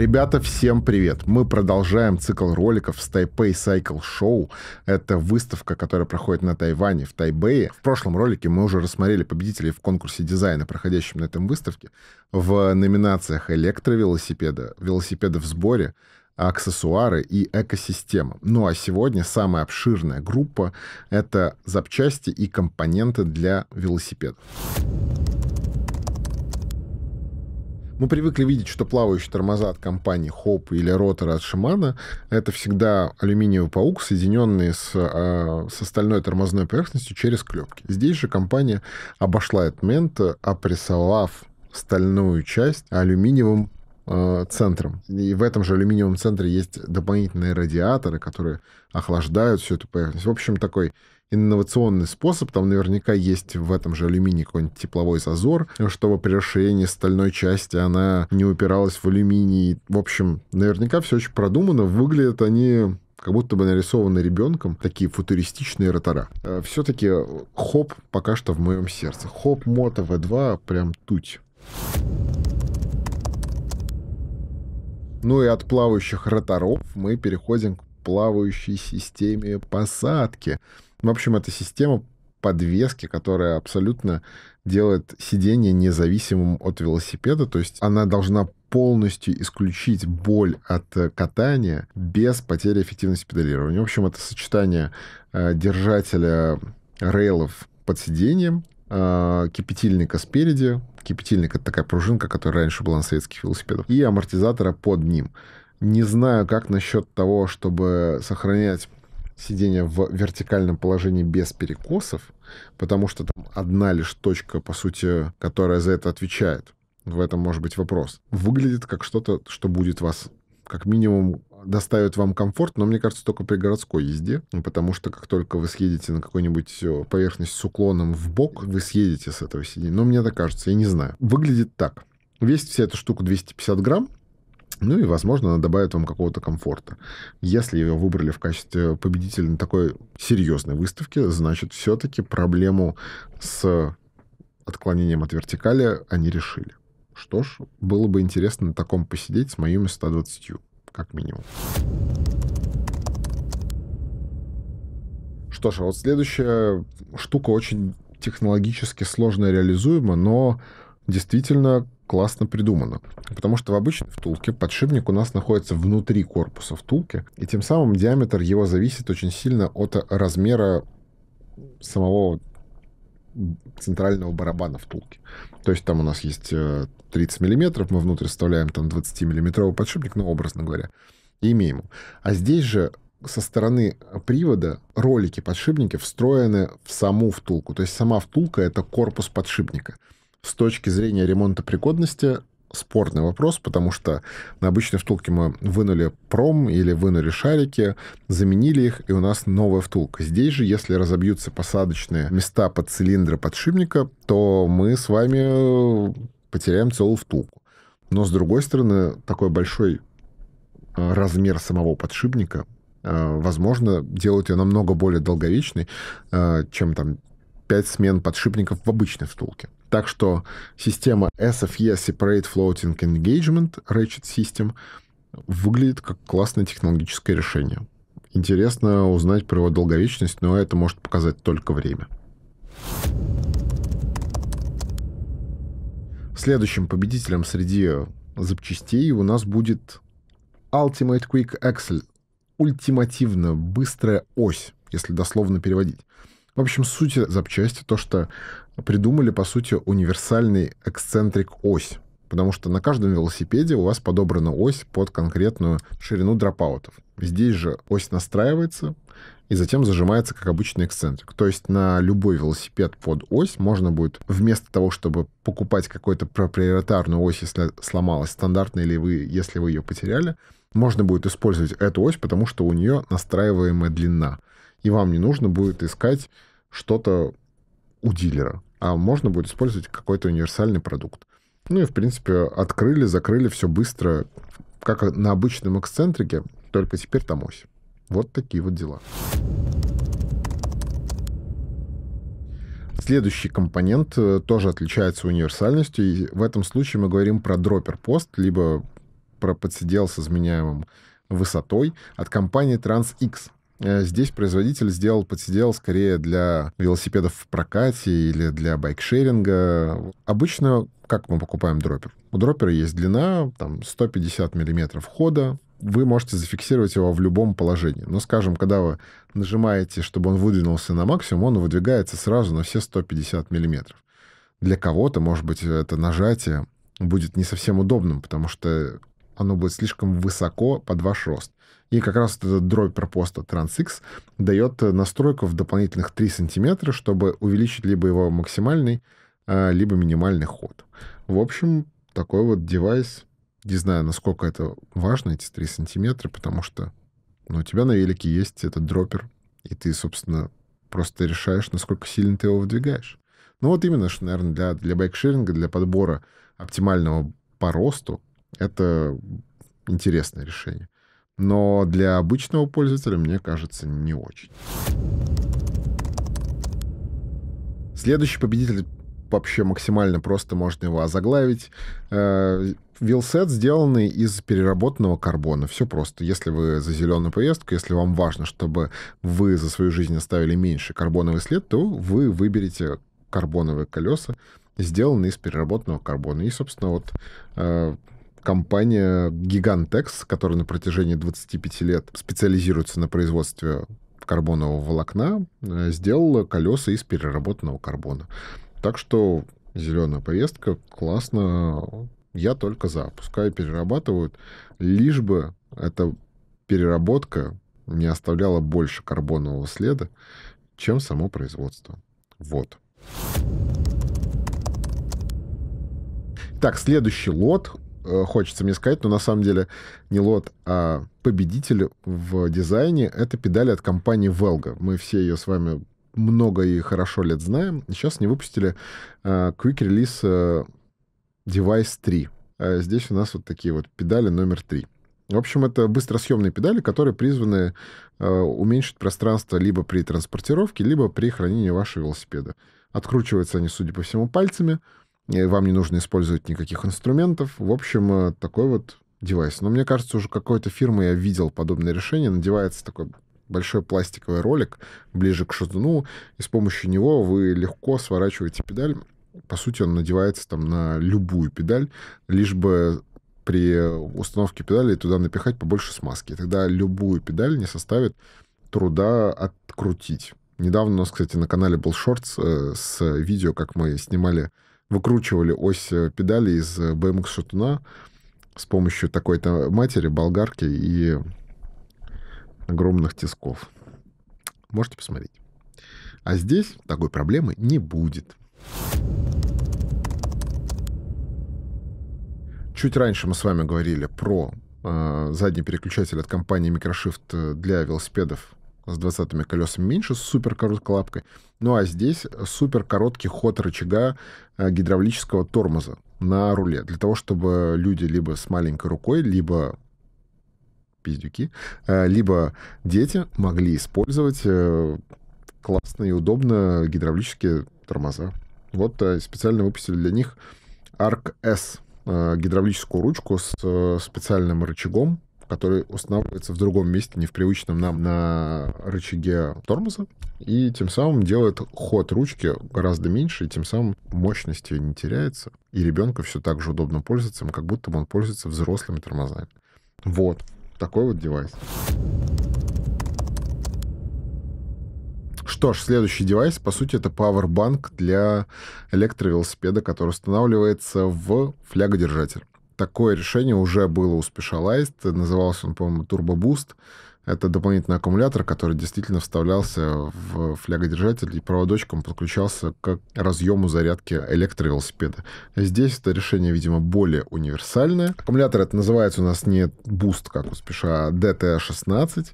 Ребята, всем привет! Мы продолжаем цикл роликов с Taipei Cycle Show. Это выставка, которая проходит на Тайване, в Тайбэе. В прошлом ролике мы уже рассмотрели победителей в конкурсе дизайна, проходящем на этом выставке, в номинациях электровелосипеда, велосипеда в сборе, аксессуары и экосистема. Ну а сегодня самая обширная группа — это запчасти и компоненты для велосипедов. Мы привыкли видеть, что плавающие тормоза от компании Хоп или ротора от Шимана — это всегда алюминиевый паук, соединенный с, э, с остальной тормозной поверхностью через клепки. Здесь же компания обошла этот мент, опрессовав стальную часть алюминиевым Э, центром. И в этом же алюминиевом центре есть дополнительные радиаторы, которые охлаждают всю эту поверхность. В общем, такой инновационный способ. Там наверняка есть в этом же алюминии какой-нибудь тепловой зазор, чтобы при расширении стальной части она не упиралась в алюминий. В общем, наверняка все очень продумано. Выглядят они как будто бы нарисованы ребенком такие футуристичные ротора. Э, Все-таки хоп пока что в моем сердце. Хоп мото V2 прям туть. Ну и от плавающих роторов мы переходим к плавающей системе посадки. В общем, это система подвески, которая абсолютно делает сиденье независимым от велосипеда. То есть она должна полностью исключить боль от э, катания без потери эффективности педалирования. В общем, это сочетание э, держателя э, рейлов под сиденьем э, кипятильника спереди. Кипятильник — это такая пружинка, которая раньше была на советских велосипедах. И амортизатора под ним. Не знаю, как насчет того, чтобы сохранять сидение в вертикальном положении без перекосов, потому что там одна лишь точка, по сути, которая за это отвечает. В этом может быть вопрос. Выглядит как что-то, что будет вас как минимум доставит вам комфорт, но мне кажется, только при городской езде, потому что как только вы съедете на какую-нибудь э, поверхность с уклоном в бок, вы съедете с этого сиденья. Но мне так кажется, я не знаю. Выглядит так. Весит вся эта штука 250 грамм, ну и, возможно, она добавит вам какого-то комфорта. Если ее выбрали в качестве победителя на такой серьезной выставке, значит, все-таки проблему с отклонением от вертикали они решили. Что ж, было бы интересно на таком посидеть с моими 120 как минимум. Что ж, а вот следующая штука очень технологически сложно реализуема, но действительно классно придумано. Потому что в обычной втулке подшипник у нас находится внутри корпуса втулки, и тем самым диаметр его зависит очень сильно от размера самого центрального барабана втулки. То есть там у нас есть э, 30 миллиметров мы внутрь вставляем там 20-миллиметровый подшипник, ну, образно говоря, и имеем. А здесь же со стороны привода ролики подшипники встроены в саму втулку. То есть сама втулка — это корпус подшипника. С точки зрения ремонта пригодности спорный вопрос, потому что на обычной втулке мы вынули пром или вынули шарики, заменили их, и у нас новая втулка. Здесь же, если разобьются посадочные места под цилиндры подшипника, то мы с вами потеряем целую втулку. Но, с другой стороны, такой большой э, размер самого подшипника, э, возможно, делает ее намного более долговечной, э, чем там 5 смен подшипников в обычной втулке. Так что система SFE Separate Floating Engagement Ratchet System выглядит как классное технологическое решение. Интересно узнать про его долговечность, но это может показать только время. Следующим победителем среди запчастей у нас будет Ultimate Quick Axle. Ультимативно быстрая ось, если дословно переводить. В общем, суть запчасти то, что придумали, по сути, универсальный эксцентрик ось потому что на каждом велосипеде у вас подобрана ось под конкретную ширину дропаутов. Здесь же ось настраивается и затем зажимается, как обычный эксцентрик. То есть на любой велосипед под ось можно будет, вместо того, чтобы покупать какую-то проприетарную ось, если сломалась стандартная, или вы, если вы ее потеряли, можно будет использовать эту ось, потому что у нее настраиваемая длина. И вам не нужно будет искать что-то у дилера, а можно будет использовать какой-то универсальный продукт. Ну и, в принципе, открыли, закрыли все быстро, как на обычном эксцентрике, только теперь там ось. Вот такие вот дела. Следующий компонент э, тоже отличается универсальностью, и в этом случае мы говорим про дропер-пост, либо про подсидел с изменяемым высотой от компании TransX. Э, здесь производитель сделал подсидел скорее для велосипедов в прокате или для байкшеринга. Обычно как мы покупаем дроппер? У дроппера есть длина там, 150 миллиметров хода, вы можете зафиксировать его в любом положении. Но, скажем, когда вы нажимаете, чтобы он выдвинулся на максимум, он выдвигается сразу на все 150 миллиметров. Для кого-то, может быть, это нажатие будет не совсем удобным, потому что оно будет слишком высоко под ваш рост. И как раз этот дроппер поста TransX дает э, настройку в дополнительных 3 сантиметра, чтобы увеличить либо его максимальный, э, либо минимальный ход. В общем, такой вот девайс. Не знаю, насколько это важно, эти 3 сантиметра, потому что ну, у тебя на велике есть этот дроппер, и ты, собственно, просто решаешь, насколько сильно ты его выдвигаешь. Ну вот именно, что, наверное, для, для байкшеринга, для подбора оптимального по росту это интересное решение. Но для обычного пользователя, мне кажется, не очень. Следующий победитель вообще максимально просто можно его озаглавить. Э, Вилсет сделанный из переработанного карбона. Все просто. Если вы за зеленую поездку, если вам важно, чтобы вы за свою жизнь оставили меньше карбоновый след, то вы выберете карбоновые колеса, сделанные из переработанного карбона. И, собственно, вот э, компания Gigantex, которая на протяжении 25 лет специализируется на производстве карбонового волокна, э, сделала колеса из переработанного карбона. Так что зеленая повестка, классно, я только за. Пускай перерабатывают, лишь бы эта переработка не оставляла больше карбонового следа, чем само производство. Вот. Так, следующий лот Э, хочется мне сказать, но на самом деле не лот, а победитель в дизайне — это педали от компании Velga. Мы все ее с вами много и хорошо лет знаем. Сейчас они выпустили э, Quick Release э, Device 3. А здесь у нас вот такие вот педали номер 3. В общем, это быстросъемные педали, которые призваны э, уменьшить пространство либо при транспортировке, либо при хранении вашего велосипеда. Откручиваются они, судя по всему, пальцами. Э, вам не нужно использовать никаких инструментов. В общем, э, такой вот девайс. Но мне кажется, уже какой-то фирмы я видел подобное решение. Надевается такой большой пластиковый ролик ближе к шатуну, и с помощью него вы легко сворачиваете педаль. По сути, он надевается там на любую педаль, лишь бы при установке педали туда напихать побольше смазки. Тогда любую педаль не составит труда открутить. Недавно у нас, кстати, на канале был шорт э, с видео, как мы снимали выкручивали ось э, педали из BMX э, шатуна с помощью такой-то матери, болгарки и огромных тисков. Можете посмотреть. А здесь такой проблемы не будет. Чуть раньше мы с вами говорили про э, задний переключатель от компании Microshift э, для велосипедов с 20 колесами меньше, с супер короткой лапкой. Ну а здесь супер короткий ход рычага э, гидравлического тормоза на руле, для того, чтобы люди либо с маленькой рукой, либо пиздюки, э, либо дети могли использовать э, классно и удобно гидравлические тормоза. Вот специально выпустили для них ARC S гидравлическую ручку с специальным рычагом, который устанавливается в другом месте, не в привычном нам на рычаге тормоза, и тем самым делает ход ручки гораздо меньше, и тем самым мощности не теряется, и ребенку все так же удобно пользоваться, как будто бы он пользуется взрослыми тормозами. Вот, такой вот девайс. Что ж, следующий девайс, по сути, это пауэрбанк для электровелосипеда, который устанавливается в флягодержатель такое решение уже было у Specialized, назывался он, по-моему, Turbo Boost. Это дополнительный аккумулятор, который действительно вставлялся в флягодержатель и проводочком подключался к разъему зарядки электровелосипеда. Здесь это решение, видимо, более универсальное. Аккумулятор это называется у нас не Boost, как у спеша, а DT16.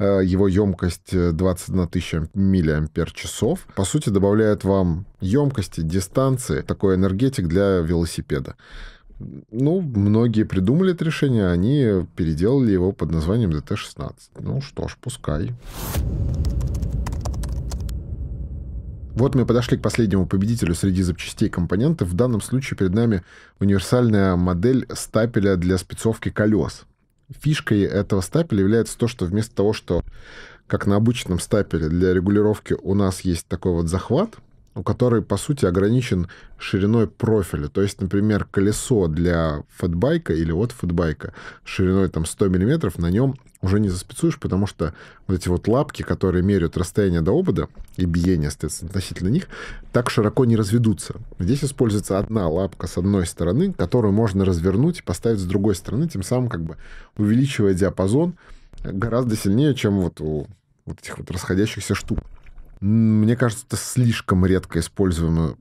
Э, его емкость 21 э, тысяча миллиампер-часов. По сути, добавляет вам емкости, дистанции, такой энергетик для велосипеда. Ну, многие придумали это решение, они переделали его под названием DT-16. Ну что ж, пускай. Вот мы подошли к последнему победителю среди запчастей и компонентов. В данном случае перед нами универсальная модель стапеля для спецовки колес. Фишкой этого стапеля является то, что вместо того, что как на обычном стапеле для регулировки у нас есть такой вот захват — у которой, по сути, ограничен шириной профиля. То есть, например, колесо для фэтбайка или от фэтбайка шириной там 100 миллиметров на нем уже не заспецуешь, потому что вот эти вот лапки, которые меряют расстояние до обода и биение, соответственно, относительно них, так широко не разведутся. Здесь используется одна лапка с одной стороны, которую можно развернуть и поставить с другой стороны, тем самым как бы увеличивая диапазон гораздо сильнее, чем вот у вот этих вот расходящихся штук. Мне кажется, это слишком редко используемо.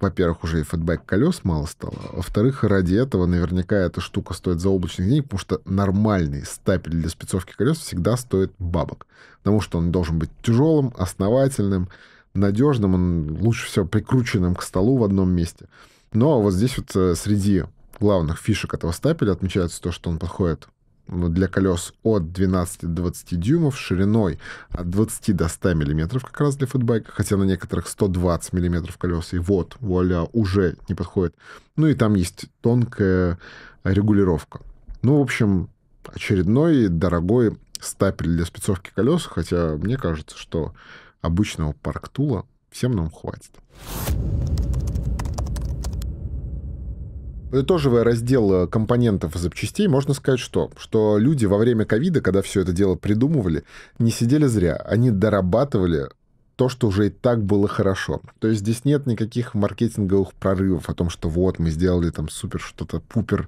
Во-первых, уже и фидбэк колес мало стало. А во-вторых, ради этого наверняка эта штука стоит заоблачных денег, потому что нормальный стапель для спецовки колес всегда стоит бабок. Потому что он должен быть тяжелым, основательным, надежным, он лучше всего прикрученным к столу в одном месте. Но ну, а вот здесь вот э, среди главных фишек этого стапеля отмечается то, что он подходит ну, для колес от 12 до 20 дюймов шириной от 20 до 100 миллиметров как раз для футбайка, хотя на некоторых 120 миллиметров колес и вот, вуаля, уже не подходит. Ну и там есть тонкая регулировка. Ну, в общем, очередной дорогой стапель для спецовки колес, хотя мне кажется, что обычного парктула всем нам хватит. Подытоживая раздел э, компонентов и запчастей, можно сказать, что, что люди во время ковида, когда все это дело придумывали, не сидели зря. Они дорабатывали то, что уже и так было хорошо. То есть здесь нет никаких маркетинговых прорывов о том, что вот мы сделали там супер что-то пупер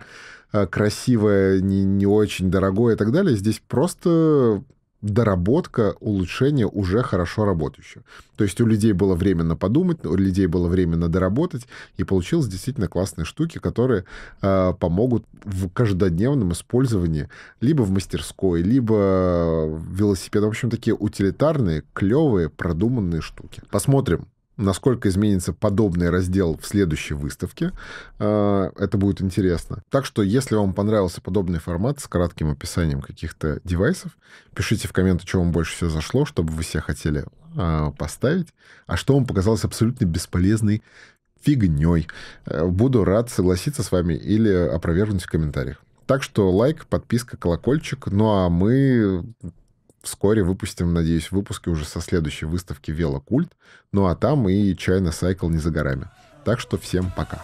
э, красивое, не, не очень дорогое и так далее. Здесь просто доработка, улучшение уже хорошо работающего. То есть у людей было время на подумать, у людей было время на доработать, и получилось действительно классные штуки, которые э, помогут в каждодневном использовании либо в мастерской, либо велосипеда. В общем, такие утилитарные, клевые, продуманные штуки. Посмотрим, насколько изменится подобный раздел в следующей выставке. А, это будет интересно. Так что, если вам понравился подобный формат с кратким описанием каких-то девайсов, пишите в комменты, что вам больше всего зашло, чтобы вы все хотели а, поставить, а что вам показалось абсолютно бесполезной фигней. Э, буду рад согласиться с вами или опровергнуть в комментариях. Так что лайк, подписка, колокольчик. Ну а мы Вскоре выпустим, надеюсь, выпуски уже со следующей выставки «Велокульт». Ну а там и «Чайна Сайкл» не за горами. Так что всем пока.